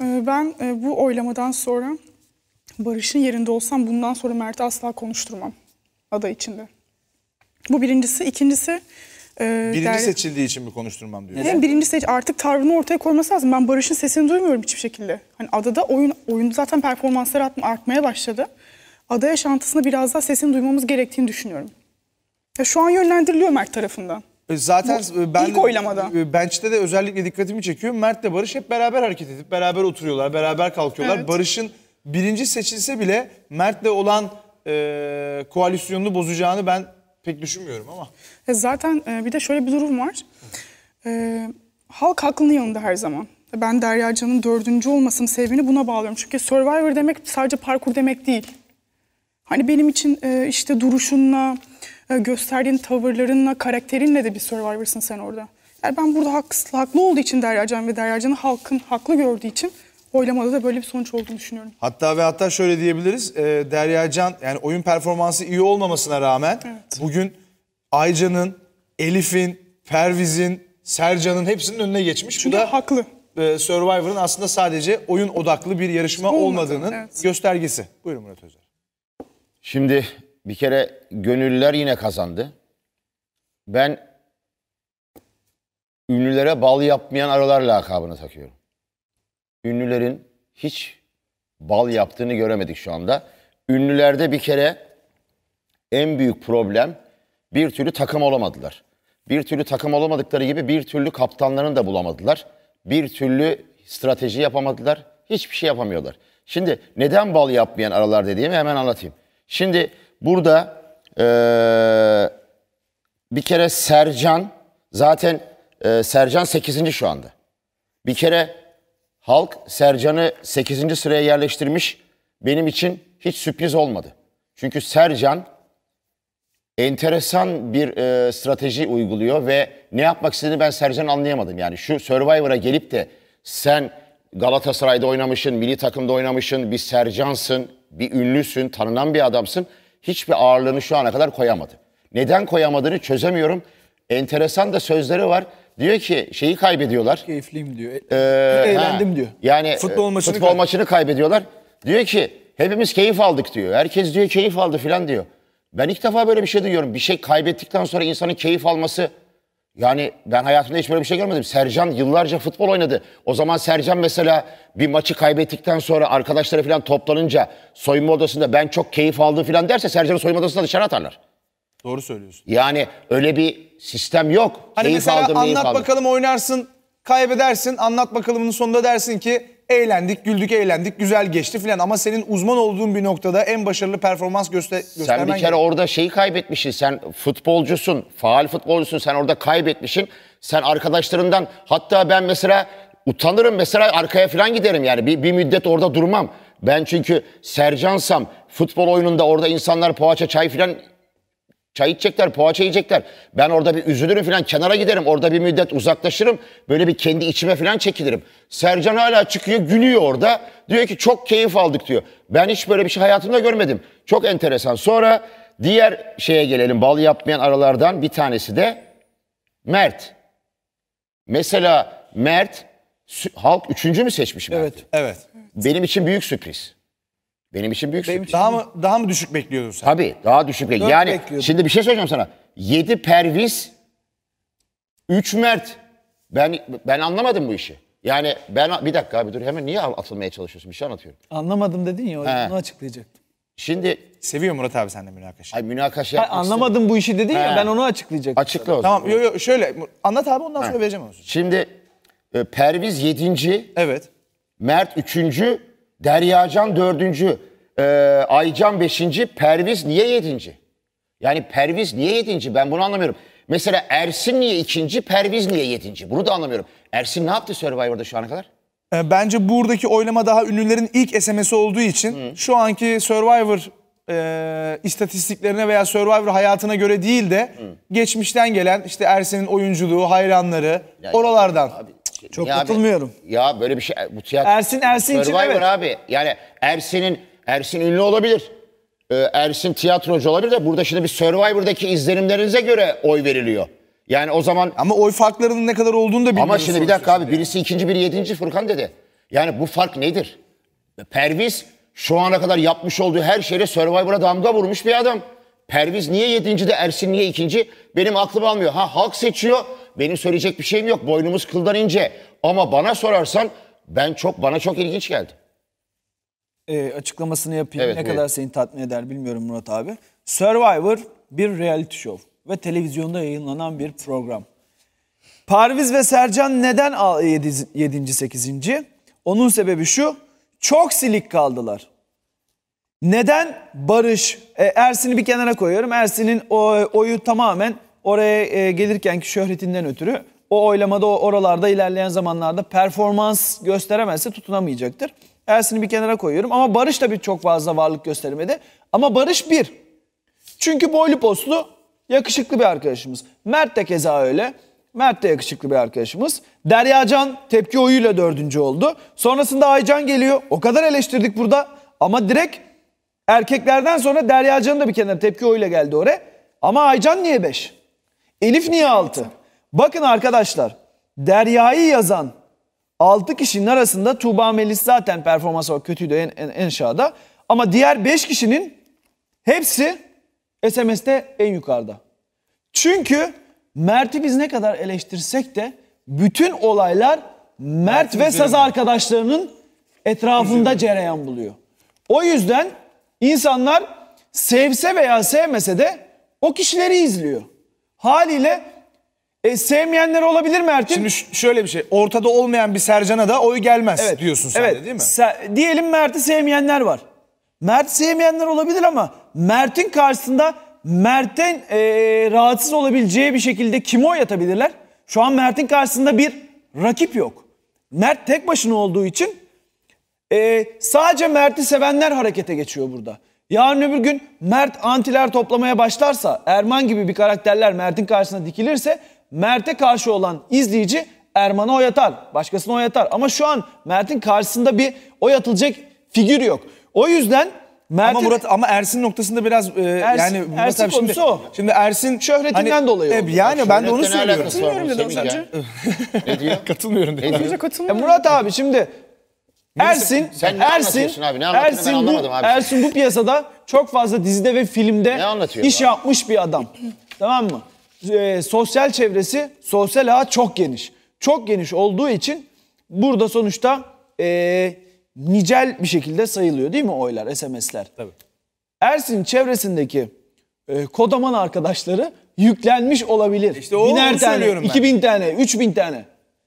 Ee, ben e, bu oylamadan sonra Barış'ın yerinde olsam bundan sonra Mert'i asla konuşturmam ada içinde. Bu birincisi. ikincisi e, Birinci der... seçildiği için mi konuşturmam diyor? Hem birinci seç artık tavrını ortaya koyması lazım. Ben Barış'ın sesini duymuyorum hiçbir şekilde. Hani adada oyun oyunda zaten performansları performanslar artmaya başladı. Ada yaşantısında biraz daha sesini duymamız gerektiğini düşünüyorum. Ya şu an yönlendiriliyor Mert tarafından. E, zaten Bu, e, ben ilk oylamada. E, bench'te de özellikle dikkatimi çekiyor. Mert Mert'le Barış hep beraber hareket edip beraber oturuyorlar, beraber kalkıyorlar. Evet. Barış'ın birinci seçilse bile Mert'le olan e, koalisyonunu bozacağını ben pek düşünmüyorum ama. Zaten e, bir de şöyle bir durum var. E, halk aklının yanında her zaman. Ben Derya Can'ın dördüncü olmasının sevini buna bağlıyorum. Çünkü Survivor demek sadece parkur demek değil. Hani benim için e, işte duruşunla, gösterdiğin tavırlarınla, karakterinle de bir Survivor'sın sen orada. Yani ben burada haksız, haklı olduğu için Derya Can ve Derya Can'ı halkın haklı gördüğü için oylamada da böyle bir sonuç olduğunu düşünüyorum. Hatta ve hatta şöyle diyebiliriz. E, Derya Can yani oyun performansı iyi olmamasına rağmen evet. bugün Aycan'ın, Elif'in, Perviz'in, Sercan'ın hepsinin önüne geçmiş. Çünkü Bu da haklı. E, Survivor'ın aslında sadece oyun odaklı bir yarışma Olmadı, olmadığının evet. göstergesi. Buyurun Murat Özer. Şimdi bir kere gönüllüler yine kazandı. Ben ünlülere bal yapmayan arılar lakabını takıyorum. Ünlülerin hiç bal yaptığını göremedik şu anda. Ünlülerde bir kere en büyük problem bir türlü takım olamadılar. Bir türlü takım olamadıkları gibi bir türlü kaptanlarını da bulamadılar. Bir türlü strateji yapamadılar. Hiçbir şey yapamıyorlar. Şimdi neden bal yapmayan aralar dediğimi hemen anlatayım. Şimdi Burada ee, bir kere Sercan zaten e, Sercan 8. şu anda. Bir kere halk Sercan'ı 8. sıraya yerleştirmiş. Benim için hiç sürpriz olmadı. Çünkü Sercan enteresan bir e, strateji uyguluyor ve ne yapmak istediğini ben Sercan anlayamadım. Yani şu Survivor'a gelip de sen Galatasaray'da oynamışsın, milli takımda oynamışsın, bir Sercan'sın, bir ünlüsün, tanınan bir adamsın hiçbir ağırlığını şu ana kadar koyamadı. Neden koyamadığını çözemiyorum. Enteresan da sözleri var. Diyor ki şeyi kaybediyorlar. Keyifliyim diyor. E, ee, Eğlendim ha, diyor. Yani e, futbol maçını, futbol maçını kaybediyorlar. Diyor ki hepimiz keyif aldık diyor. Herkes diyor keyif aldı filan diyor. Ben ilk defa böyle bir şey duyuyorum. Bir şey kaybettikten sonra insanın keyif alması yani ben hayatımda hiç böyle bir şey görmedim. Sercan yıllarca futbol oynadı. O zaman Sercan mesela bir maçı kaybettikten sonra arkadaşları falan toplanınca soyunma odasında ben çok keyif aldım falan derse Sercan'ı soyunma odasında dışarı atarlar. Doğru söylüyorsun. Yani öyle bir sistem yok. Hani keyif mesela aldım, anlat aldım. bakalım oynarsın, kaybedersin. Anlat bakalımın sonunda dersin ki eğlendik, güldük, eğlendik, güzel geçti filan. Ama senin uzman olduğun bir noktada en başarılı performans göster göstermen Sen bir kere orada şeyi kaybetmişsin. Sen futbolcusun, faal futbolcusun. Sen orada kaybetmişsin. Sen arkadaşlarından hatta ben mesela utanırım mesela arkaya falan giderim yani bir, bir müddet orada durmam. Ben çünkü Sercansam futbol oyununda orada insanlar poğaça çay falan Çay içecekler, poğaça yiyecekler. Ben orada bir üzülürüm falan kenara giderim. Orada bir müddet uzaklaşırım. Böyle bir kendi içime falan çekilirim. Sercan hala çıkıyor gülüyor orada. Diyor ki çok keyif aldık diyor. Ben hiç böyle bir şey hayatımda görmedim. Çok enteresan. Sonra diğer şeye gelelim. Bal yapmayan aralardan bir tanesi de Mert. Mesela Mert halk üçüncü mü seçmiş Mert? Evet. Evet. Benim için büyük sürpriz. Benim için büyük sürpriz. Daha mı, daha mı düşük bekliyordun sen? Tabii daha düşük bekliyor. Yani bekliyordum. şimdi bir şey söyleyeceğim sana. 7 Perviz, 3 Mert. Ben ben anlamadım bu işi. Yani ben bir dakika abi dur hemen niye atılmaya çalışıyorsun? Bir şey anlatıyorum. Anlamadım dedin ya onu açıklayacaktım. Şimdi Seviyor Murat abi sen de münakaşayı. ay münakaşa Hayır, anlamadım bu işi dedin ya ben onu açıklayacaktım. Açıkla o zaman. Tamam yo yo şöyle anlat abi ondan sonra vereceğim onu. Şimdi e, Perviz 7. Evet. Mert 3. Deryacan dördüncü, e, Aycan beşinci, Perviz niye yedinci? Yani Perviz niye yedinci? Ben bunu anlamıyorum. Mesela Ersin niye ikinci, Perviz niye yedinci? Bunu da anlamıyorum. Ersin ne yaptı Survivor'da şu ana kadar? E, bence buradaki oylama daha ünlülerin ilk SMS'i olduğu için şu anki Survivor e, istatistiklerine veya Survivor hayatına göre değil de geçmişten gelen işte Ersin'in oyunculuğu, hayranları oralardan. Abi, çok Niye katılmıyorum. Abi? Ya böyle bir şey bu tiyatro. Ersin Ersin için evet. abi. Yani Ersin'in Ersin ünlü olabilir. Ee, Ersin tiyatrocu olabilir de burada şimdi bir Survivor'daki izlenimlerinize göre oy veriliyor. Yani o zaman Ama oy farklarının ne kadar olduğunu da bilmiyoruz. Ama şimdi bir dakika abi birisi ikinci biri yedinci Furkan dedi. Yani bu fark nedir? Perviz şu ana kadar yapmış olduğu her şeyle Survivor'a damga vurmuş bir adam. Perviz niye yedinci de Ersin niye ikinci? Benim aklım almıyor. Ha halk seçiyor. Benim söyleyecek bir şeyim yok. Boynumuz kıldan ince. Ama bana sorarsan ben çok bana çok ilginç geldi. E, açıklamasını yapayım. Evet, ne kadar seni tatmin eder bilmiyorum Murat abi. Survivor bir reality show ve televizyonda yayınlanan bir program. Parviz ve Sercan neden 7. 8. Onun sebebi şu. Çok silik kaldılar. Neden Barış e, Ersin'i bir kenara koyuyorum. Ersin'in o oyu tamamen oraya e, gelirkenki şöhretinden ötürü o oylamada o oralarda ilerleyen zamanlarda performans gösteremezse tutunamayacaktır. Ersin'i bir kenara koyuyorum ama Barış da bir çok fazla varlık göstermedi. Ama Barış bir. Çünkü boylu postlu yakışıklı bir arkadaşımız. Mert de keza öyle. Mert de yakışıklı bir arkadaşımız. Derya Can tepki oyuyla dördüncü oldu. Sonrasında Aycan geliyor. O kadar eleştirdik burada. Ama direkt Erkeklerden sonra Derya Can da bir kenara tepki oyla geldi oraya. Ama Aycan niye 5? Elif niye 6? Bakın arkadaşlar Derya'yı yazan 6 kişinin arasında Tuğba Melis zaten performans olarak kötüydü en, en, en şahada. Ama diğer 5 kişinin hepsi SMS'te en yukarıda. Çünkü Mert'i biz ne kadar eleştirsek de bütün olaylar Mert, Mert ve Saz arkadaşlarının etrafında cereyan buluyor. O yüzden İnsanlar sevse veya sevmese de o kişileri izliyor. Haliyle e, sevmeyenler olabilir mi Ertin? Şimdi şöyle bir şey. Ortada olmayan bir Sercan'a da oy gelmez evet. diyorsun sen evet. de değil mi? Se diyelim Mert'i sevmeyenler var. Mert sevmeyenler olabilir ama Mert'in karşısında Mert'ten e, rahatsız olabileceği bir şekilde kim kimi oynatabilirler? Şu an Mert'in karşısında bir rakip yok. Mert tek başına olduğu için e, sadece Mert'i sevenler harekete geçiyor burada. Yarın öbür gün Mert antiler toplamaya başlarsa, Erman gibi bir karakterler Mert'in karşısına dikilirse Mert'e karşı olan izleyici Erman'a oy atar, başkasına oy atar. Ama şu an Mert'in karşısında bir oy atılacak figür yok. O yüzden Mert'in... Ama Murat ama Ersin noktasında biraz e, Ersin, yani Murat Ersin abi şimdi, o. şimdi Ersin şöhretinden hani, dolayı. E, yani ben de onu söylüyorum. Katılmıyorum dedim sence. ne diyor? Katılmıyorum dedim. E, Murat abi şimdi Ersin, Sen ne Ersin, abi? Ne anlattığını ben Ersin bu, anlamadım abi. Ersin bu piyasada çok fazla dizide ve filmde iş abi? yapmış bir adam. tamam mı? Ee, sosyal çevresi, sosyal ağ çok geniş. Çok geniş olduğu için burada sonuçta ee, nicel bir şekilde sayılıyor değil mi oylar, SMS'ler? Tabii. Ersin çevresindeki e, kodaman arkadaşları yüklenmiş olabilir. İşte o- onu söylüyorum ben. 2000 tane, 3000 tane.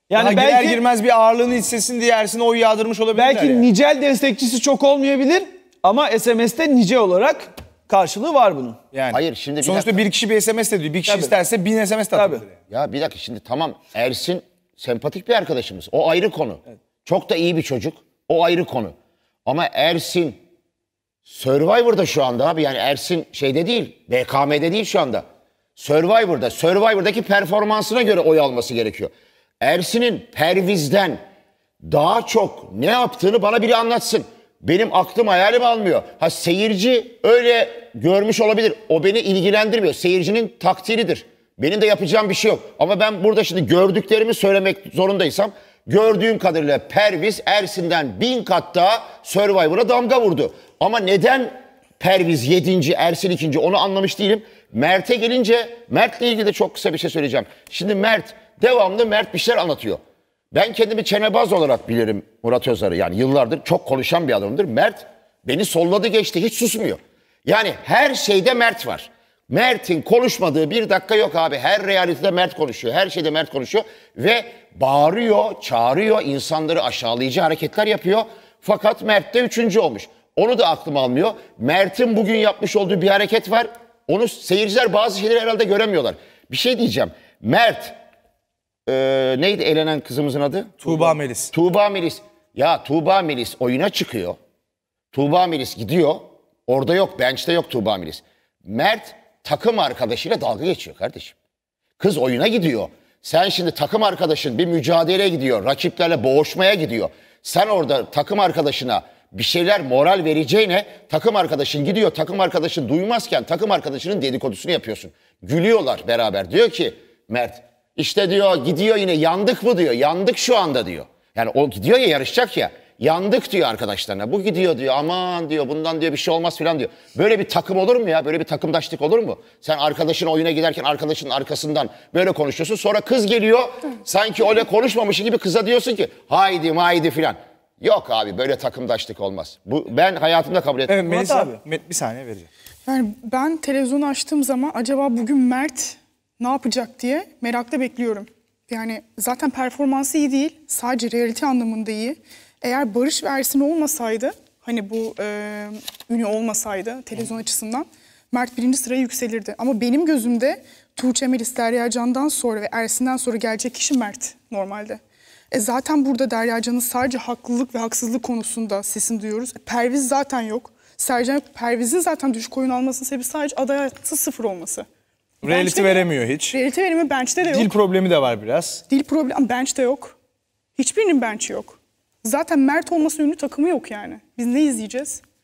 Yani Daha belki girer girmez bir ağırlığını hissesin diye Ersin'e oy yağdırmış olabilirler. belki yani. nicel destekçisi çok olmayabilir ama SMS'te nice olarak karşılığı var bunun. yani. Hayır, şimdi bir Sonuçta dakika. bir kişi bir SMS de diyor. Bir kişi Tabii. isterse bin SMS de atabilir. Tabii. Ya bir dakika şimdi tamam Ersin sempatik bir arkadaşımız. O ayrı konu. Çok da iyi bir çocuk. O ayrı konu. Ama Ersin Survivor'da şu anda abi yani Ersin şeyde değil. BKM'de değil şu anda. Survivor'da. Survivor'daki performansına göre oy alması gerekiyor. Ersin'in Perviz'den daha çok ne yaptığını bana biri anlatsın. Benim aklım hayalim almıyor. Ha seyirci öyle görmüş olabilir. O beni ilgilendirmiyor. Seyircinin takdiridir. Benim de yapacağım bir şey yok. Ama ben burada şimdi gördüklerimi söylemek zorundaysam gördüğüm kadarıyla Perviz Ersin'den bin kat daha Survivor'a damga vurdu. Ama neden Perviz 7. Ersin 2. onu anlamış değilim. Mert'e gelince Mert'le ilgili de çok kısa bir şey söyleyeceğim. Şimdi Mert devamlı Mert bir şeyler anlatıyor. Ben kendimi çenebaz olarak bilirim Murat Özar'ı. Yani yıllardır çok konuşan bir adamdır. Mert beni solladı geçti hiç susmuyor. Yani her şeyde Mert var. Mert'in konuşmadığı bir dakika yok abi. Her realitede Mert konuşuyor. Her şeyde Mert konuşuyor. Ve bağırıyor, çağırıyor, insanları aşağılayıcı hareketler yapıyor. Fakat Mert de üçüncü olmuş. Onu da aklım almıyor. Mert'in bugün yapmış olduğu bir hareket var. Onu seyirciler bazı şeyleri herhalde göremiyorlar. Bir şey diyeceğim. Mert e, neydi eğlenen kızımızın adı? Tuğba Melis. Tuğba Melis. Ya Tuğba Melis oyuna çıkıyor. Tuğba Melis gidiyor. Orada yok. Bench'te yok Tuğba Melis. Mert takım arkadaşıyla dalga geçiyor kardeşim. Kız oyuna gidiyor. Sen şimdi takım arkadaşın bir mücadeleye gidiyor. Rakiplerle boğuşmaya gidiyor. Sen orada takım arkadaşına bir şeyler moral vereceğine takım arkadaşın gidiyor. Takım arkadaşın duymazken takım arkadaşının dedikodusunu yapıyorsun. Gülüyorlar beraber. Diyor ki Mert işte diyor gidiyor yine yandık mı diyor. Yandık şu anda diyor. Yani o gidiyor ya yarışacak ya. Yandık diyor arkadaşlarına. Bu gidiyor diyor. Aman diyor bundan diyor bir şey olmaz filan diyor. Böyle bir takım olur mu ya? Böyle bir takımdaşlık olur mu? Sen arkadaşın oyuna giderken arkadaşının arkasından böyle konuşuyorsun. Sonra kız geliyor. Sanki öyle konuşmamış gibi kıza diyorsun ki haydi haydi filan. Yok abi böyle takımdaşlık olmaz. Bu ben hayatımda kabul ettim. Evet, Melisa abi. Met, bir saniye vereceğim. Yani ben televizyon açtığım zaman acaba bugün Mert ne yapacak diye merakla bekliyorum. Yani zaten performansı iyi değil. Sadece reality anlamında iyi. Eğer Barış ve Ersin olmasaydı hani bu e, ünü olmasaydı televizyon açısından Mert birinci sıraya yükselirdi. Ama benim gözümde Tuğçe Melis Derya Can'dan sonra ve Ersin'den sonra gelecek kişi Mert normalde. E zaten burada Derya'canın sadece haklılık ve haksızlık konusunda sesini duyuyoruz. E, Perviz zaten yok. Sercan Perviz'in zaten düşük oyun almasının sebebi sadece aday hayatı sıfır olması. Reality veremiyor hiç. Reality veremiyor. Bench'te de yok. Dil problemi de var biraz. Dil problemi. Bench'te yok. Hiçbirinin bench'i yok. Zaten Mert olması ünlü takımı yok yani. Biz ne izleyeceğiz?